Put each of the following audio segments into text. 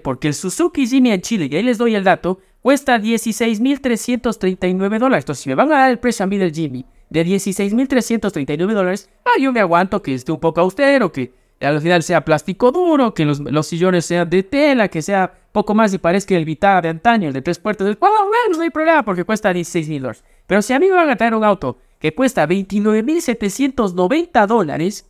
porque el Suzuki Jimmy en Chile, y ahí les doy el dato, cuesta 16.339 dólares. Entonces, si me van a dar el precio a mí del Jimny de 16.339 dólares, ah, yo me aguanto que esté un poco austero, que al final sea plástico duro, que los, sillones sean de tela, que sea poco más y parezca el Vitara de antaño, el de tres puertas. Bueno, no hay problema porque cuesta 16.000 dólares. Pero si a mí me van a traer un auto que cuesta 29.790 dólares,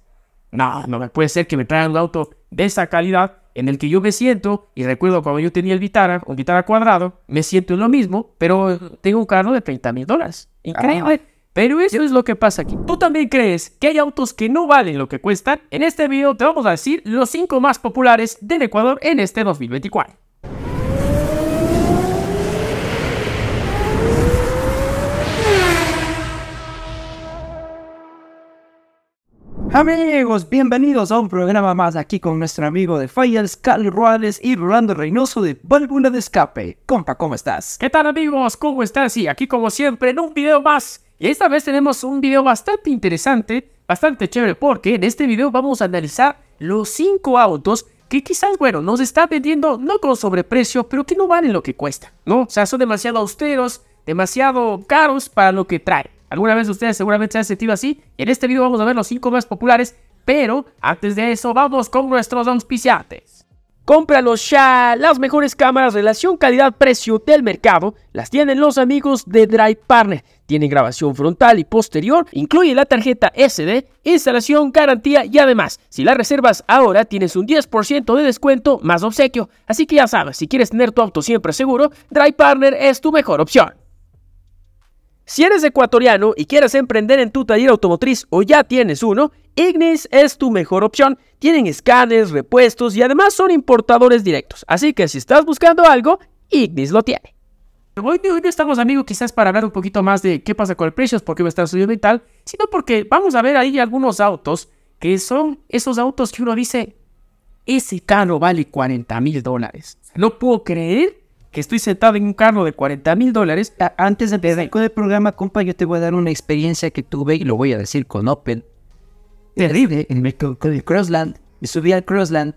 no, no puede ser que me traigan un auto de esa calidad en el que yo me siento, y recuerdo cuando yo tenía el Vitara, un Vitara cuadrado, me siento en lo mismo, pero tengo un carro de 30 mil dólares. Increíble. Pero eso es lo que pasa aquí. ¿Tú también crees que hay autos que no valen lo que cuestan? En este video te vamos a decir los 5 más populares del Ecuador en este 2024. Amigos, bienvenidos a un programa más aquí con nuestro amigo de Fires, Carl Ruales y Rolando Reynoso de Válvula de Escape. Compa, ¿cómo estás? ¿Qué tal amigos? ¿Cómo estás? Y aquí como siempre en un video más. Y esta vez tenemos un video bastante interesante, bastante chévere, porque en este video vamos a analizar los 5 autos que quizás, bueno, nos está vendiendo no con sobreprecio, pero que no valen lo que cuesta, ¿no? O sea, son demasiado austeros, demasiado caros para lo que trae. Alguna vez ustedes seguramente se han sentido así. En este video vamos a ver los 5 más populares, pero antes de eso vamos con nuestros auspiciantes. Cómpralos ya, las mejores cámaras relación calidad-precio del mercado las tienen los amigos de Drive Partner. Tienen grabación frontal y posterior, incluye la tarjeta SD, instalación, garantía y además, si la reservas ahora tienes un 10% de descuento más obsequio. Así que ya sabes, si quieres tener tu auto siempre seguro, Drive Partner es tu mejor opción. Si eres ecuatoriano y quieres emprender en tu taller automotriz o ya tienes uno, Ignis es tu mejor opción. Tienen escáneres, repuestos y además son importadores directos. Así que si estás buscando algo, Ignis lo tiene. Hoy, no estamos, amigos, quizás para hablar un poquito más de qué pasa con el precio, por qué va a estar subiendo y tal, sino porque vamos a ver ahí algunos autos que son esos autos que uno dice, ese carro vale 40 mil dólares. No puedo creer que estoy sentado en un carro de 40 mil dólares. Antes de empezar con el programa, compa, yo te voy a dar una experiencia que tuve y lo voy a decir con open Terrible. En el, con Crossland. Me subí al Crossland.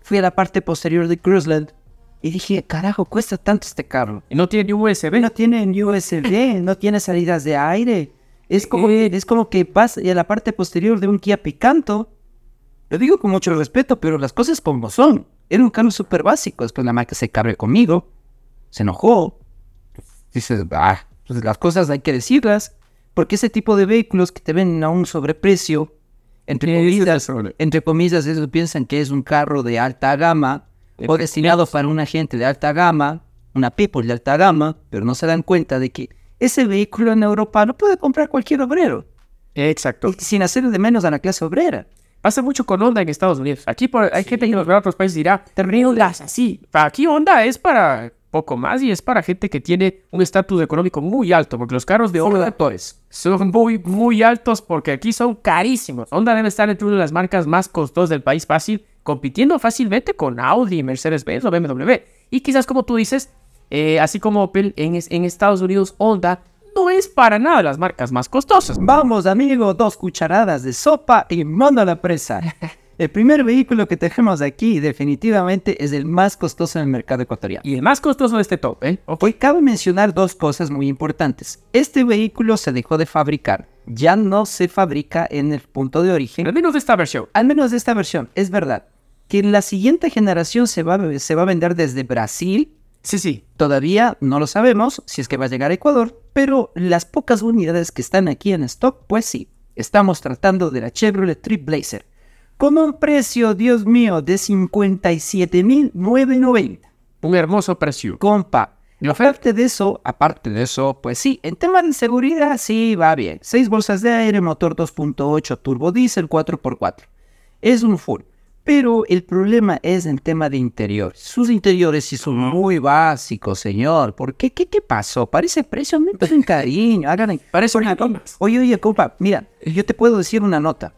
Fui a la parte posterior del Crossland. Y dije, carajo, cuesta tanto este carro. Y no tiene USB. No tiene USB, no tiene salidas de aire. Es como, es como que vas a la parte posterior de un Kia Picanto. Lo digo con mucho respeto, pero las cosas como son. Era un carro súper básico. Después la marca se cabre conmigo se enojó. Dices, ah, Entonces pues las cosas hay que decirlas, porque ese tipo de vehículos que te venden a un sobreprecio, entre comillas, entre comillas, ellos piensan que es un carro de alta gama o destinado para una gente de alta gama, una people de alta gama, pero no se dan cuenta de que ese vehículo en Europa no puede comprar cualquier obrero. Exacto. sin hacer de menos a la clase obrera. Pasa mucho con Honda en Estados Unidos. Aquí hay gente que nos a otros países y dirá, terrible, así. Aquí Honda es para poco más y es para gente que tiene un estatus económico muy alto, porque los carros de Honda son muy, muy altos porque aquí son carísimos. Honda debe estar entre de las marcas más costosas del país fácil, compitiendo fácilmente con Audi, Mercedes-Benz o BMW. Y quizás como tú dices, eh, así como Opel en, Estados Unidos, Honda no es para nada de las marcas más costosas. Vamos amigo, dos cucharadas de sopa y manda la presa. El primer vehículo que tenemos aquí definitivamente es el más costoso en el mercado ecuatoriano. Y el más costoso de este top, ¿eh? Hoy cabe mencionar dos cosas muy importantes. Este vehículo se dejó de fabricar. Ya no se fabrica en el punto de origen. Al menos de esta versión. Al menos de esta versión, es verdad. Que en la siguiente generación se va, a, se va a vender desde Brasil. Sí, sí. Todavía no lo sabemos si es que va a llegar a Ecuador, pero las pocas unidades que están aquí en stock, pues sí. Estamos tratando de la Chevrolet Trip Blazer con un precio, Dios mío, de 57.990. Un hermoso precio. Compa. aparte de eso, aparte de eso, pues sí, en tema de seguridad sí va bien. Seis bolsas de aire, motor 2.8, turbo diésel 4x4. Es un full. Pero el problema es en tema de interior. Sus interiores sí son muy básicos, señor. ¿Por qué? ¿Qué, qué pasó? Parece precio, me en cariño. Háganle. Parece una compa. Oye, oye, compa, mira, yo te puedo decir una nota.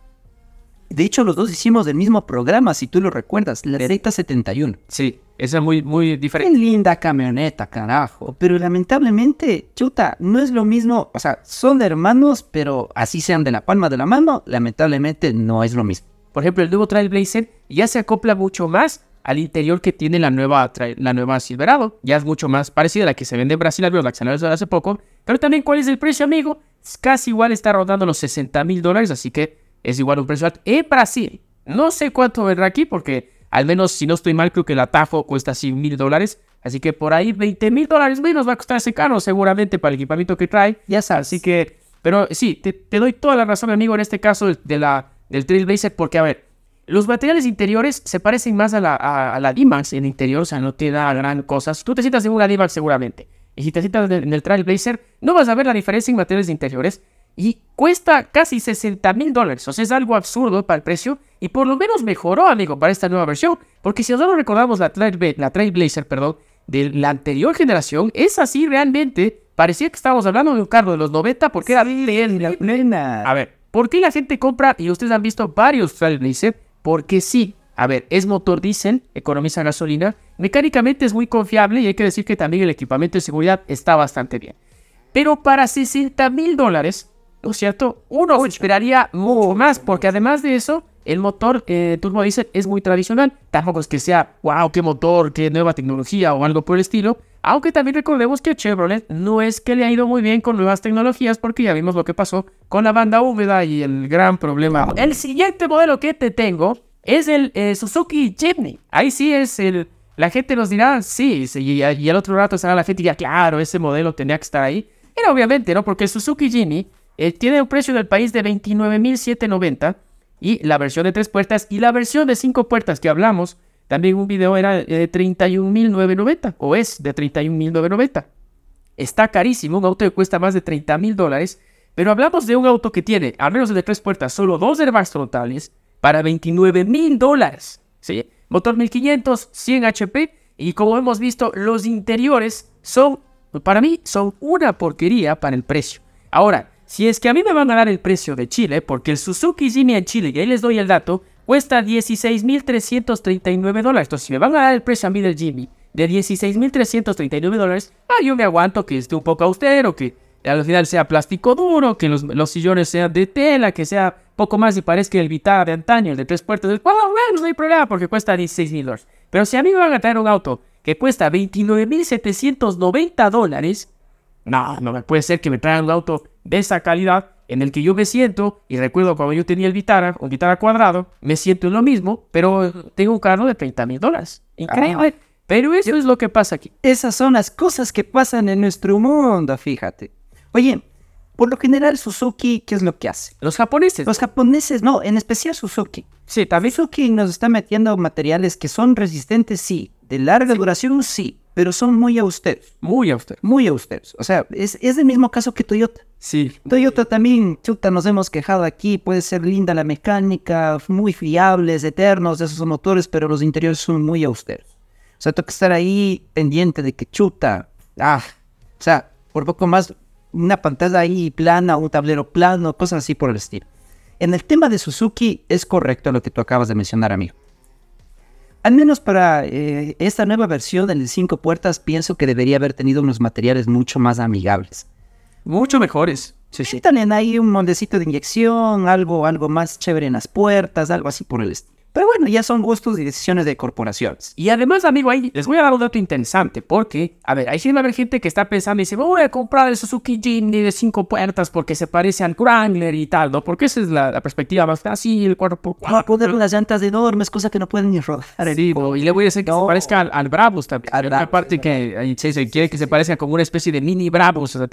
De hecho, los dos hicimos el mismo programa, si tú lo recuerdas, la Delta 71. Sí, esa es muy, muy diferente. Qué linda camioneta, carajo. Pero lamentablemente, chuta, no es lo mismo. O sea, son hermanos, pero así sean de la palma de la mano, lamentablemente no es lo mismo. Por ejemplo, el nuevo Trailblazer ya se acopla mucho más al interior que tiene la nueva, la nueva Silverado. Ya es mucho más parecida a la que se vende en Brasil, la que hace poco. Pero también, ¿cuál es el precio, amigo? Casi igual está rodando los 60 mil dólares, así que es igual un precio alto. En Brasil, no sé cuánto vendrá aquí porque al menos si no estoy mal creo que la Tafo cuesta 100 mil dólares. Así que por ahí 20 mil dólares menos va a costar ese carro seguramente para el equipamiento que trae. Ya sabes, así que... Pero sí, te, doy toda la razón amigo en este caso de la, del Trailblazer porque a ver, los materiales interiores se parecen más a la, a, la D-Max en interior, o sea, no te da gran cosa. Tú te sientas en una D-Max seguramente. Y si te sientas en el Trailblazer, no vas a ver la diferencia en materiales interiores y cuesta casi 60 mil dólares. O sea, es algo absurdo para el precio y por lo menos mejoró, amigo, para esta nueva versión. Porque si nosotros recordamos la, Trailblazer perdón, de la anterior generación, es así realmente. Parecía que estábamos hablando de un carro de los 90 porque era A ver, ¿por qué la gente compra? Y ustedes han visto varios Trailblazer. Porque sí, a ver, es motor diésel, economiza gasolina, mecánicamente es muy confiable y hay que decir que también el equipamiento de seguridad está bastante bien. Pero para 60 mil dólares, ¿no es cierto? Uno esperaría mucho más, porque además de eso, el motor eh, turbo Diesel es muy tradicional. Tampoco es que sea, wow, qué motor, qué nueva tecnología o algo por el estilo. Aunque también recordemos que Chevrolet no es que le ha ido muy bien con nuevas tecnologías, porque ya vimos lo que pasó con la banda húmeda y el gran problema. El siguiente modelo que te tengo es el eh, Suzuki Jimny. Ahí sí es el. La gente nos dirá, sí, y, al otro rato será la gente y dirá, claro, ese modelo tenía que estar ahí. Era obviamente, ¿no? Porque Suzuki Jimny eh, tiene un precio del país de 29.790 y la versión de tres puertas y la versión de cinco puertas que hablamos, también un video era eh, de 31.990 o es de 31.990. Está carísimo, un auto que cuesta más de 30.000 dólares, pero hablamos de un auto que tiene, al menos de tres puertas, solo dos airbags frontales para 29.000 dólares. ¿sí? Motor 1500, 100 HP y como hemos visto, los interiores son, para mí, son una porquería para el precio. Ahora, si es que a mí me van a dar el precio de Chile, porque el Suzuki Jimny en Chile, y ahí les doy el dato, cuesta 16.339 dólares. Entonces, si me van a dar el precio a mí del Jimmy de 16.339 dólares, ah, yo me aguanto que esté un poco austero, que al final sea plástico duro, que los, sillones sean de tela, que sea poco más y parezca el Vitara de antaño, el de tres puertas. Bueno, no hay problema porque cuesta 16.000 dólares. Pero si a mí me van a traer un auto que cuesta 29.790 dólares, no, no puede ser que me traigan un auto de esa calidad en el que yo me siento, y recuerdo cuando yo tenía el Vitara, un Vitara cuadrado, me siento lo mismo, pero tengo un carro de 30 mil dólares. Increíble. Pero eso es lo que pasa aquí. Esas son las cosas que pasan en nuestro mundo, fíjate. Oye, por lo general Suzuki, ¿qué es lo que hace? Los japoneses. Los japoneses, no, en especial Suzuki. Sí, también. Suzuki nos está metiendo materiales que son resistentes, sí. De larga duración, sí. Pero son muy austeros. Muy austeros. Muy austeros. O sea, es, es el mismo caso que Toyota. Sí. Toyota también, chuta, nos hemos quejado aquí, puede ser linda la mecánica, muy fiables, eternos esos motores, pero los interiores son muy austeros. O sea, tengo que estar ahí pendiente de que chuta, ah, o sea, por poco más una pantalla ahí plana, un tablero plano, cosas así por el estilo. En el tema de Suzuki es correcto lo que tú acabas de mencionar, amigo. Al menos para eh, esta nueva versión del 5 puertas, pienso que debería haber tenido unos materiales mucho más amigables. Mucho mejores. Sí, sí. También hay un mondecito de inyección, algo, algo más chévere en las puertas, algo así por el estilo. Pero bueno, ya son gustos y decisiones de corporaciones. Y además, amigo, ahí les voy a dar un dato interesante, porque, a ver, ahí sí va a haber gente que está pensando y dice, voy a comprar el Suzuki Jimny de cinco puertas porque se parece al Wrangler y tal, ¿no? Porque esa es la, perspectiva más fácil, el cuerpo. Va a poner unas llantas enormes, cosa que no pueden ni rodar. Sí, y le voy a decir que se parezca al, Bravos también. parte que se quiere que se parezca como una especie de mini Bravos o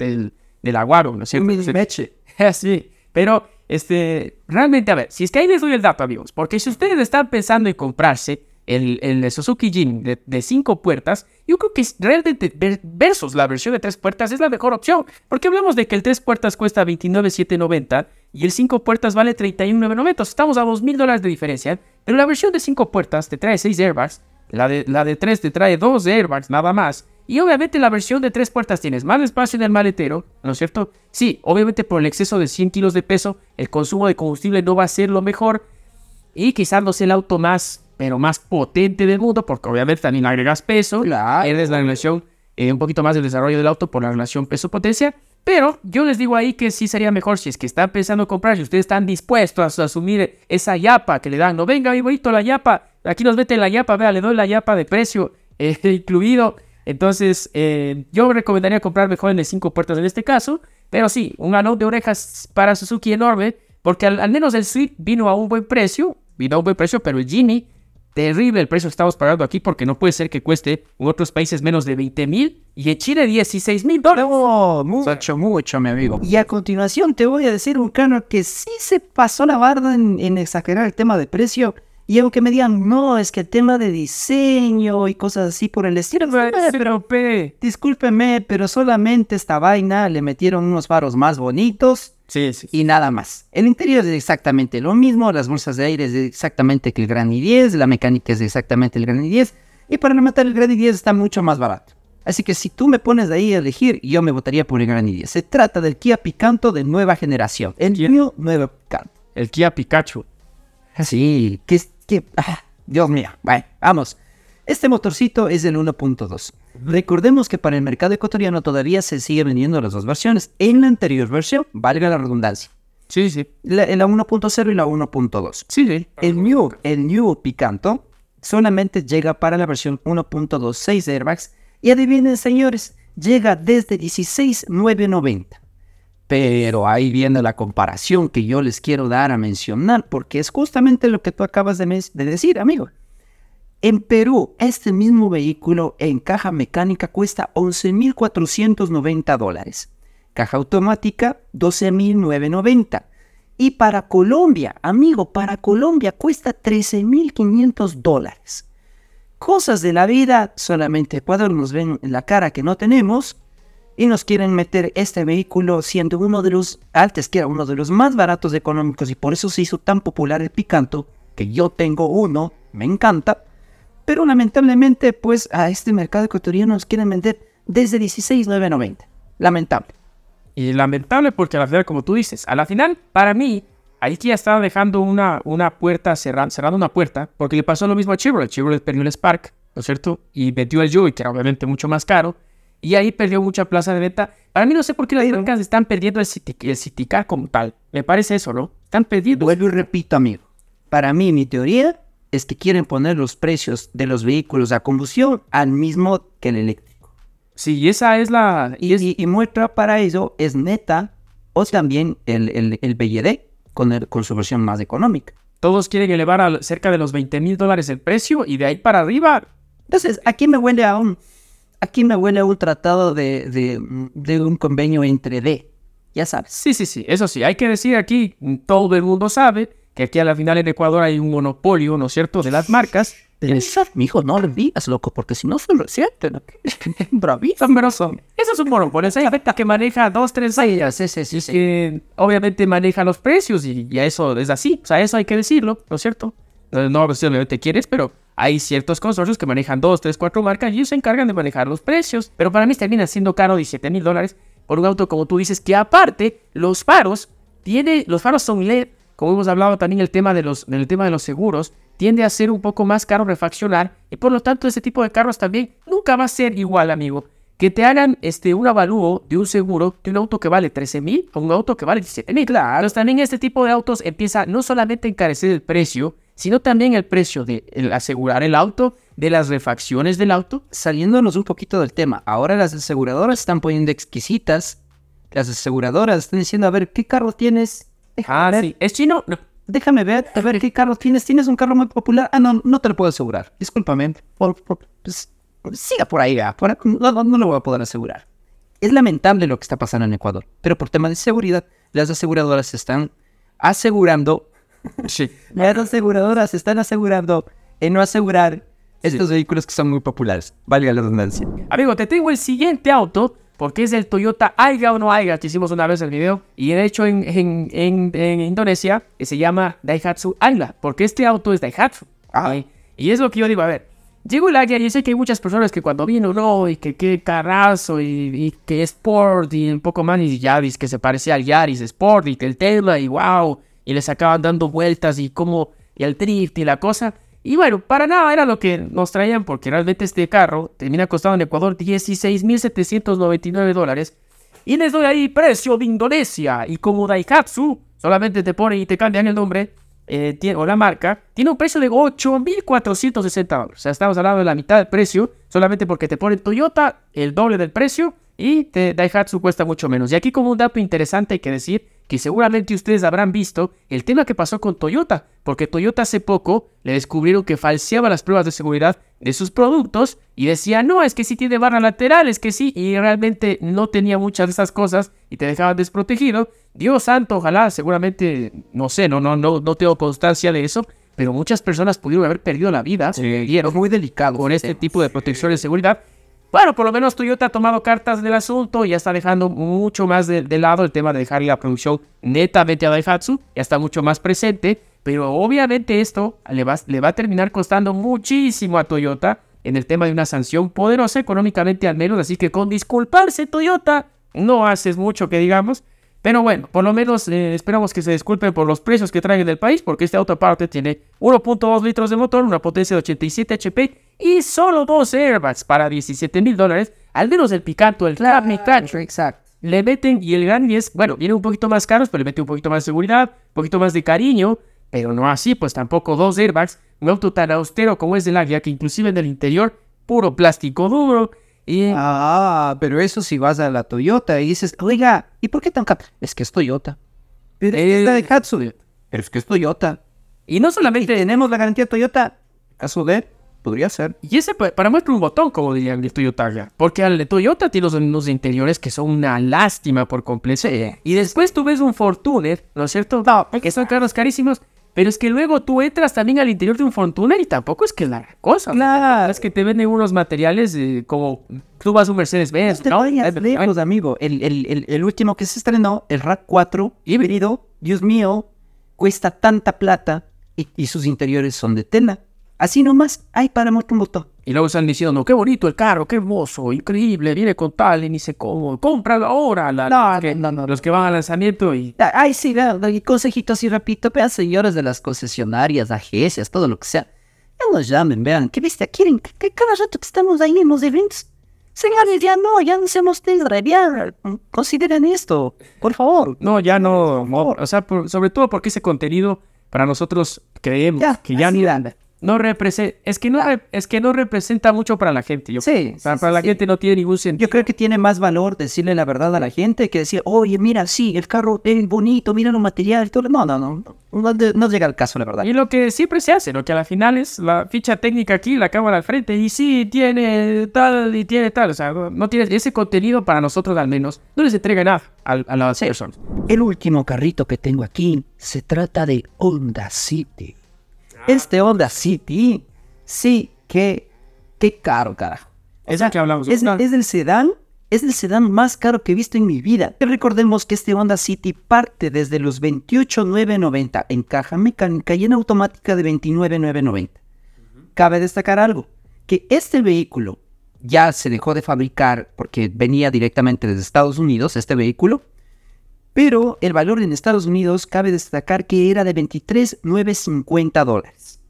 del aguaro, ¿no es cierto? Meche. sí, pero este, realmente, a ver, si es que ahí les doy el dato, amigos, porque si ustedes están pensando en comprarse el, el Suzuki Jin de, cinco puertas, yo creo que realmente versus la versión de tres puertas es la mejor opción, porque hablamos de que el tres puertas cuesta 29,790 y el cinco puertas vale 31,990, estamos a 2,000 dólares de diferencia, pero la versión de cinco puertas te trae 6 airbags, la de, la de tres te trae 2 airbags nada más, y obviamente la versión de tres puertas tienes más espacio en el maletero, ¿no es cierto? Sí, obviamente por el exceso de 100 kilos de peso, el consumo de combustible no va a ser lo mejor. Y quizás no sea el auto más, pero más potente del mundo, porque obviamente también agregas peso. La Eres la relación, eh, un poquito más del desarrollo del auto por la relación peso-potencia. Pero yo les digo ahí que sí sería mejor si es que están pensando comprar, si ustedes están dispuestos a asumir esa yapa que le dan. No, venga, mi bonito, la yapa. Aquí nos meten la yapa, vea, le doy la yapa de precio eh, incluido. Entonces, eh, yo recomendaría comprar mejor el 5 puertas en este caso, pero sí, un halo de orejas para Suzuki enorme, porque al, menos el Swift vino a un buen precio, vino a un buen precio, pero el Jimny, terrible el precio que estamos pagando aquí, porque no puede ser que cueste en otros países menos de 20 mil y en Chile 16 mil dólares. mucho, mucho, mi amigo. Y a continuación te voy a decir un cano que sí se pasó la barda en, en exagerar el tema de precio y aunque me digan, no, es que el tema de diseño y cosas así por el estilo. Pues, pero, discúlpeme, pero solamente esta vaina le metieron unos faros más bonitos. Sí, sí, Y nada más. El interior es exactamente lo mismo, las bolsas de aire es exactamente que el Gran I10, la mecánica es exactamente el Gran I10. Y para rematar, el Gran I10 está mucho más barato. Así que si tú me pones de ahí a elegir, yo me votaría por el Gran I10. Se trata del Kia Picanto de nueva generación. El Kia... nuevo Picanto. El Kia Pikachu. Sí, que, que ah, Dios mío. Bueno, vamos. Este motorcito es el 1.2. Recordemos que para el mercado ecuatoriano todavía se sigue vendiendo las dos versiones. En la anterior versión, valga la redundancia. Sí, sí. La, 1.0 y la 1.2. Sí, sí. El New, el New Picanto solamente llega para la versión 1.26 de Airbags. Y adivinen, señores, llega desde 16,990. Pero ahí viene la comparación que yo les quiero dar a mencionar, porque es justamente lo que tú acabas de, decir, amigo. En Perú, este mismo vehículo en caja mecánica cuesta 11.490 dólares. Caja automática, 12.990. Y para Colombia, amigo, para Colombia cuesta 13.500 dólares. Cosas de la vida, solamente Ecuador nos ven en la cara que no tenemos y nos quieren meter este vehículo siendo uno de los antes que era uno de los más baratos económicos y por eso se hizo tan popular el Picanto, que yo tengo uno, me encanta, pero lamentablemente pues a este mercado ecuatoriano nos quieren vender desde 16.990, lamentable. Y lamentable porque a la final, como tú dices, a la final, para mí, ahí ya estaba dejando una, una puerta, cerrando, una puerta, porque le pasó lo mismo a Chevrolet. Chevrolet perdió el Spark, ¿no es cierto? Y vendió el Joy, que era obviamente mucho más caro, y ahí perdió mucha plaza de venta. Para mí no sé por qué las bancas están perdiendo el, city, como tal. Me parece eso, ¿no? Están perdiendo. Vuelvo y repito, amigo. Para mí, mi teoría es que quieren poner los precios de los vehículos a combustión al mismo que el eléctrico. Sí, esa es la... Y, muestra para eso es Neta o también el, el, BLD con, el, con su versión más económica. Todos quieren elevar a cerca de los 20 mil dólares el precio y de ahí para arriba. Entonces, aquí me huele a Aquí me huele a un tratado de, de, de un convenio entre D, ya sabes. Sí, sí, sí, eso sí, hay que decir aquí, todo el mundo sabe que aquí a la final en Ecuador hay un monopolio, ¿no es cierto?, de las marcas. Pensar, eh, mijo, no lo digas, loco, porque si no se lo ¿no? Bravísimo. Eso es un monopolio. esa que maneja dos, tres años. Sí, sí, sí, Que obviamente maneja los precios y, y, eso es así. O sea, eso hay que decirlo, ¿no es cierto? Eh, no, no pues, obviamente quieres, pero hay ciertos consorcios que manejan 2, 3, 4 marcas y ellos se encargan de manejar los precios. Pero para mí termina siendo caro 17 mil dólares por un auto como tú dices, que aparte los faros, tiene, los faros son LED. Como hemos hablado también el tema de los, el tema de los seguros, tiende a ser un poco más caro refaccionar y por lo tanto este tipo de carros también nunca va a ser igual, amigo. Que te hagan este, un avalúo de un seguro de un auto que vale 13 mil o un auto que vale 17 mil. Claro, también este tipo de autos empieza no solamente a encarecer el precio, sino también el precio de asegurar el auto, de las refacciones del auto, saliéndonos un poquito del tema. Ahora las aseguradoras están poniendo exquisitas. Las aseguradoras están diciendo, a ver, ¿qué carro tienes? Déjame ah, ¿Es chino? Déjame ver, a ver, ¿qué carro tienes? ¿Tienes un carro muy popular? Ah, no, no te lo puedo asegurar. Discúlpame. Pues, siga por ahí, no, lo voy a poder asegurar. Es lamentable lo que está pasando en Ecuador, pero por tema de seguridad, las aseguradoras están asegurando Sí. Las aseguradoras están asegurando en no asegurar estos vehículos que son muy populares. Valga la redundancia. Amigo, te tengo el siguiente auto. Porque es el Toyota Aiga o no Aiga, que hicimos una vez el video. Y de hecho en, en, en, Indonesia eh, se llama Daihatsu Ayla Porque este auto es Daihatsu. Ah. Y es lo que yo digo, a ver. Llego el Aiga y sé que hay muchas personas que cuando vino, no, y que qué carrazo, y, y, que Sport, y un poco más, y Yaris, que se parece al Yaris Sport, y que el Tesla, y wow y les acaban dando vueltas y como y el drift y la cosa. Y bueno, para nada era lo que nos traían, porque realmente este carro termina costando en Ecuador 16.799 dólares. Y les doy ahí precio de Indonesia. Y como Daihatsu, solamente te pone y te cambian el nombre eh, o la marca, tiene un precio de 8.460 dólares. O sea, estamos hablando de la mitad del precio, solamente porque te ponen Toyota el doble del precio y te, Daihatsu cuesta mucho menos. Y aquí como un dato interesante hay que decir que seguramente ustedes habrán visto el tema que pasó con Toyota, porque Toyota hace poco le descubrieron que falseaba las pruebas de seguridad de sus productos y decía, no, es que si tiene barra lateral, es que sí, y realmente no tenía muchas de esas cosas y te dejaban desprotegido. Dios santo, ojalá, seguramente, no sé, no, no, no, no tengo constancia de eso, pero muchas personas pudieron haber perdido la vida. y muy delicado. Con este tipo de protección de seguridad. Bueno, por lo menos Toyota ha tomado cartas del asunto, y ya está dejando mucho más de, lado el tema de dejar la producción netamente a Daihatsu, ya está mucho más presente, pero obviamente esto le va, le va a terminar costando muchísimo a Toyota en el tema de una sanción poderosa económicamente al menos, así que con disculparse Toyota, no haces mucho que digamos, pero bueno, por lo menos eh, esperamos que se disculpen por los precios que traen del país, porque este auto aparte tiene 1.2 litros de motor, una potencia de 87 HP y solo dos airbags para 17 mil dólares. Al menos el Picanto, el Club exacto. Le meten y el Gran es, bueno, viene un poquito más caro, pero le mete un poquito más de seguridad, un poquito más de cariño, pero no así, pues tampoco dos airbags. Un auto tan austero como es el área, que inclusive en el interior, puro plástico duro, ah, pero eso si vas a la Toyota y dices, oiga, ¿y por qué tan caro? Es que es Toyota. es la de es que es Toyota. Y no solamente tenemos la garantía Toyota, de podría ser. Y ese pues, para muestra un botón, como diría el de Toyota. Porque al de Toyota tiene los, los, interiores que son una lástima por completo. ¿eh? Y después tú ves un Fortuner, ¿no es cierto? No, que son carros carísimos. Pero es que luego tú entras también al interior de un Fortuner y tampoco es que la cosa. nada Es que te venden unos materiales eh, como tú vas a un Mercedes-Benz. Pues no, te lejos, amigo. El, el, el, último que se estrenó, el Rack 4 venido Dios mío, cuesta tanta plata y, sus interiores son de tela. Así nomás hay para mucho un y luego están diciendo, qué bonito el carro, qué hermoso, increíble, viene con tal, y ni sé cómo, cómpralo ahora. Los que van al lanzamiento y... Ah, ay, sí, consejitos y repito, vean señores de las concesionarias, agencias, todo lo que sea. Ya nos llamen, vean, qué viste, quieren que, cada rato que estamos ahí en los eventos, señores, ya no, ya no seamos tigre, ya consideren esto, por favor. No, ya no, o sea, sobre todo porque ese contenido para nosotros creemos que ya ni no representa, es que no, es que no representa mucho para la gente. Yo, sí, para, la gente no tiene ningún sentido. Yo creo que tiene más valor decirle la verdad a la gente que decir, oye, mira, sí, el carro es bonito, mira los materiales, todo. No, no, no, no, llega al caso, la verdad. Y lo que siempre se hace, lo que la final es la ficha técnica aquí, la cámara al frente, y sí, tiene tal y tiene tal, o sea, no, tiene ese contenido para nosotros al menos, no les entrega nada a, los avance El último carrito que tengo aquí se trata de Honda City. Este Honda City, sí, qué, qué caro, carajo. Es que hablamos. Es, es el sedán es el sedán más caro que he visto en mi vida. Recordemos que este Honda City parte desde los 28,990 en caja mecánica y en automática de 29,990. Cabe destacar algo, que este vehículo ya se dejó de fabricar porque venía directamente desde Estados Unidos, este vehículo, pero el valor en Estados Unidos cabe destacar que era de 23.950 dólares.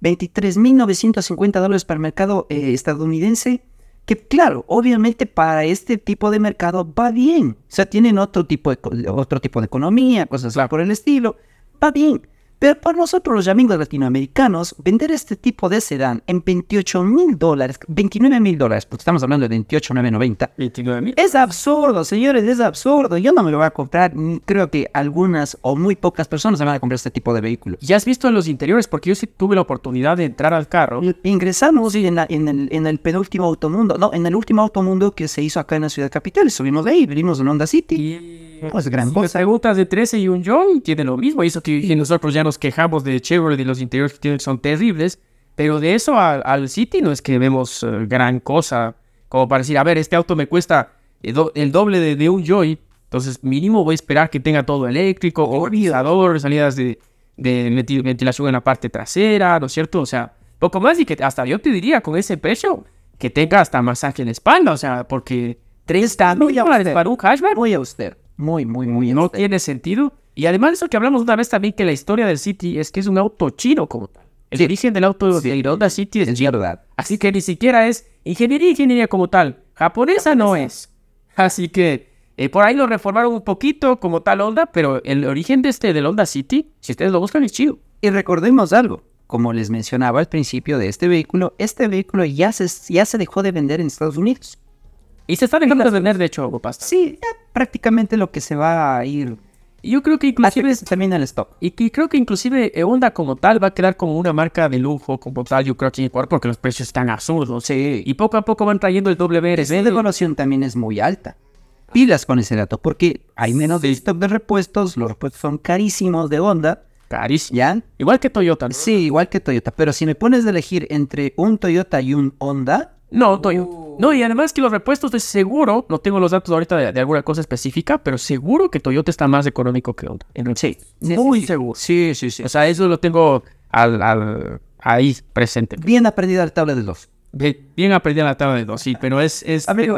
23.950 dólares para el mercado eh, estadounidense, que claro, obviamente para este tipo de mercado va bien. O sea, tienen otro tipo de, otro tipo de economía, cosas por el estilo. Va bien. Pero para nosotros los amigos latinoamericanos, vender este tipo de sedán en 28 mil dólares, 29 mil dólares, porque estamos hablando de 28,990. 29 es absurdo, señores, es absurdo. Yo no me lo voy a comprar. Creo que algunas o muy pocas personas se van a comprar este tipo de vehículo. Ya has visto en los interiores, porque yo sí tuve la oportunidad de entrar al carro. Ingresamos en, el, penúltimo automundo, no, en el último automundo que se hizo acá en la ciudad capital. Subimos de ahí, venimos en Honda City. Y pues gran cosa. preguntas de 13 y un Joy tiene lo mismo. Eso que y nosotros ya nos quejamos de Chevrolet y los interiores que tienen son terribles. Pero de eso al City no es que vemos eh, gran cosa. Como para decir, a ver, este auto me cuesta eh, el, doble de, un Joy. Entonces, mínimo voy a esperar que tenga todo eléctrico, olvidador, salidas de, ventilación en la parte trasera, ¿no es cierto? O sea, poco más. Y que hasta yo te diría con ese precio que tenga hasta masaje en la espalda. O sea, porque tres mil dólares para un cashback. Voy a usted. Muy, muy, muy. No este. tiene sentido. Y además eso que hablamos una vez también que la historia del City es que es un auto chino como tal. El origen del auto de Honda City es, es verdad. Así que ni siquiera es ingeniería, ingeniería como tal. Japonesa, no es. Así que eh, por ahí lo reformaron un poquito como tal Honda, pero el origen de este del Honda City, si ustedes lo buscan, es chido. Y recordemos algo. Como les mencionaba al principio de este vehículo, este vehículo ya se, ya se dejó de vender en Estados Unidos. Y se está dejando de tener, de hecho, GoPasta. Sí, prácticamente lo que se va a ir. Yo creo que inclusive... También al el stock. Y, creo que inclusive eh, Honda como tal va a quedar como una marca de lujo, como tal, yo creo que porque los precios están absurdos. Sí. Y poco a poco van trayendo el BRC. La devaluación también es muy alta pilas con ese dato, porque hay menos de stock de repuestos, los repuestos son carísimos de Honda. Carísimo. ¿Ya? Igual que Toyota. Sí, igual que Toyota. Pero si me pones de elegir entre un Toyota y un Honda, no, Toyota, No, oh. y además que los repuestos de seguro, no tengo los datos ahorita de, alguna cosa específica, pero seguro que Toyota está más económico que Honda. Sí, muy seguro. Sí, sí, sí. O sea, eso lo tengo al, ahí presente. Bien aprendida la tabla de dos. Bien, aprendida la tabla de dos, sí, pero es... es Amigo,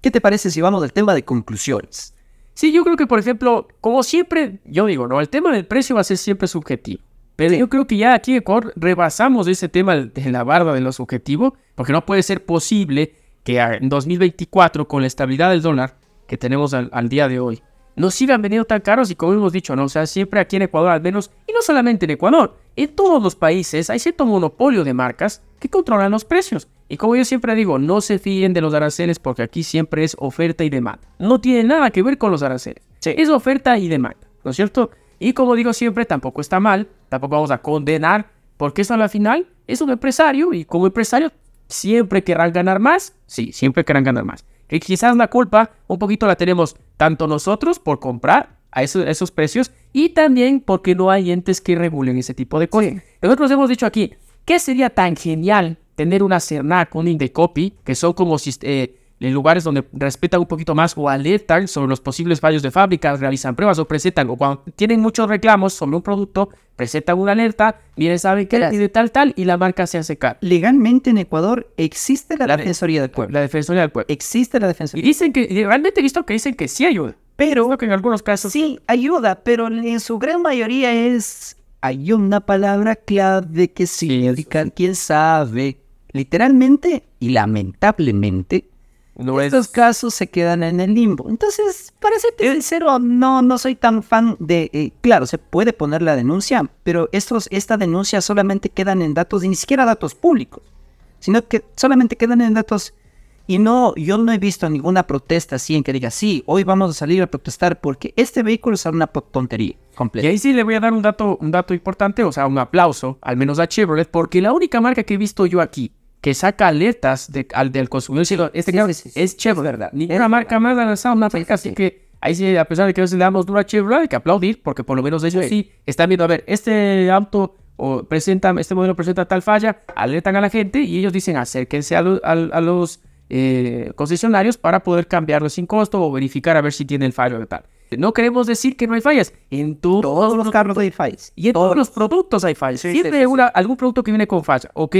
¿qué te parece si vamos del tema de conclusiones? Sí, yo creo que, por ejemplo, como siempre, yo digo, ¿no? El tema del precio va a ser siempre subjetivo. Pero yo creo que ya aquí en Ecuador rebasamos ese tema de la barda de los objetivos, porque no puede ser posible que en 2024, con la estabilidad del dólar que tenemos al, día de hoy, no sigan venido tan caros y como hemos dicho, ¿no? O sea, siempre aquí en Ecuador al menos, y no solamente en Ecuador, en todos los países hay cierto monopolio de marcas que controlan los precios. Y como yo siempre digo, no se fíen de los aranceles porque aquí siempre es oferta y demanda. No tiene nada que ver con los aranceles. Es oferta y demanda, ¿no es cierto? Y como digo siempre, tampoco está mal, tampoco vamos a condenar, porque eso a la final es un empresario y como empresario siempre querrán ganar más. Sí, siempre querrán ganar más. Y quizás la culpa un poquito la tenemos tanto nosotros por comprar a esos, esos precios y también porque no hay entes que regulen ese tipo de cosas. Nosotros hemos dicho aquí, ¿qué sería tan genial tener una CERNAC, un Indecopy, que son como eh, en lugares donde respetan un poquito más o alertan sobre los posibles fallos de fábrica, realizan pruebas o presentan, o cuando tienen muchos reclamos sobre un producto, presentan una alerta, viene sabe que y de tal, tal, y la marca se hace cargo. Legalmente en Ecuador existe la, Defensoría del Pueblo. La Defensoría del Pueblo. Existe la Defensoría. Y dicen que, realmente he visto que dicen que sí ayuda. Pero, que en algunos casos. Sí, ayuda, pero en su gran mayoría es. Hay una palabra clave que significa sí, quién sabe. Literalmente y lamentablemente, estos casos se quedan en el limbo. Entonces, para ser eh, sincero, no, no soy tan fan de... Eh, claro, se puede poner la denuncia, pero estos, esta denuncia solamente quedan en datos, ni siquiera datos públicos, sino que solamente quedan en datos... Y no, yo no he visto ninguna protesta así en que diga, sí, hoy vamos a salir a protestar porque este vehículo es una tontería completa. Y ahí sí le voy a dar un dato, un dato importante, o sea, un aplauso, al menos a Chevrolet, porque la única marca que he visto yo aquí que saca alertas al, del consumidor. este es Chevrolet, ¿verdad? Ninguna una marca más ha lanzado una marca, así que ahí sí, a pesar de que a veces le damos dura hay que aplaudir, porque por lo menos ellos sí están viendo, a ver, este auto o presenta, este modelo presenta tal falla, alertan a la gente y ellos dicen acérquense a, los eh, concesionarios para poder cambiarlo sin costo o verificar a ver si tiene el fallo o tal. No queremos decir que no hay fallas. En todos los carros hay fallas. Y en todos, los productos hay fallas. Si Siempre algún producto que viene con falla. Ok,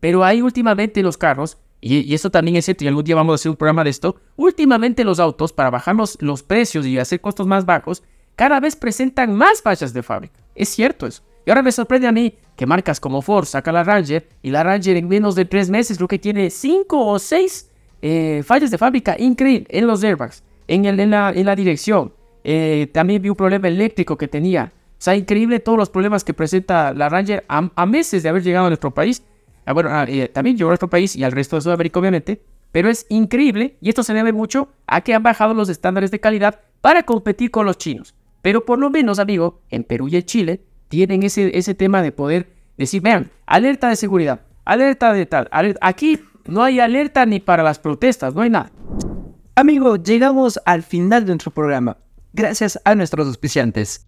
pero hay últimamente los carros, y, esto también es cierto, y algún día vamos a hacer un programa de esto, últimamente los autos, para bajar los, precios y hacer costos más bajos, cada vez presentan más fallas de fábrica. Es cierto eso. Y ahora me sorprende a mí que marcas como Ford saca la Ranger y la Ranger en menos de tres meses creo que tiene cinco o seis eh, fallas de fábrica increíble en los airbags, en, el, en, la, en la, dirección. Eh, también vi un problema eléctrico que tenía. O sea, increíble todos los problemas que presenta la Ranger a meses de haber llegado a nuestro país Ah, bueno, ah, eh, también yo a nuestro país y al resto de Sudamérica, obviamente. Pero es increíble, y esto se debe mucho a que han bajado los estándares de calidad para competir con los chinos. Pero por lo menos, amigo, en Perú y en Chile tienen ese, ese tema de poder decir, vean, alerta de seguridad, alerta de tal, aquí no hay alerta ni para las protestas, no hay nada. Amigo, llegamos al final de nuestro programa. Gracias a nuestros auspiciantes.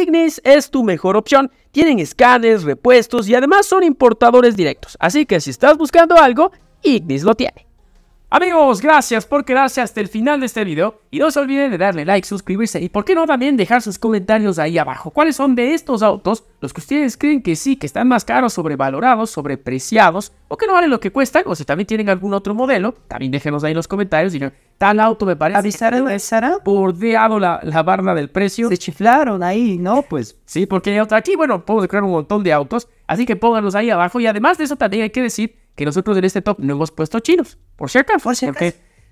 Ignis es tu mejor opción. Tienen escáneres, repuestos y además son importadores directos. Así que si estás buscando algo, Ignis lo tiene. Amigos, gracias por quedarse hasta el final de este video y no se olviden de darle like, suscribirse y por qué no también dejar sus comentarios ahí abajo. ¿Cuáles son de estos autos los que ustedes creen que sí, que están más caros, sobrevalorados, sobrepreciados o que no valen lo que cuestan? O si también tienen algún otro modelo, también déjenos ahí en los comentarios y tal auto me parece... ¿Avisaron? Bordeado la, la barra del precio. Se chiflaron ahí, ¿no? Pues... Sí, porque hay otra aquí, bueno, puedo crear un montón de autos, así que pónganlos ahí abajo y además de eso también hay que decir que nosotros en este top no hemos puesto chinos. Por cierto, por cierto.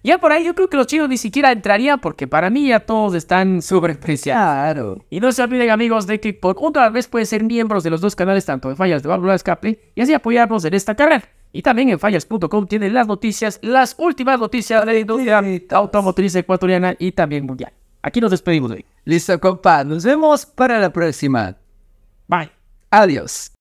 Ya por ahí yo creo que los chinos ni siquiera entrarían porque para mí ya todos están sobrepreciados. Claro. Y no se olviden amigos de por otra vez pueden ser miembros de los dos canales tanto de Fallas de Válvula Escape y así apoyarnos en esta carrera. Y también en fallas.com tienen las noticias, las últimas noticias de la industria automotriz ecuatoriana y también mundial. Aquí nos despedimos hoy. Listo, compa. Nos vemos para la próxima. Bye. Adiós.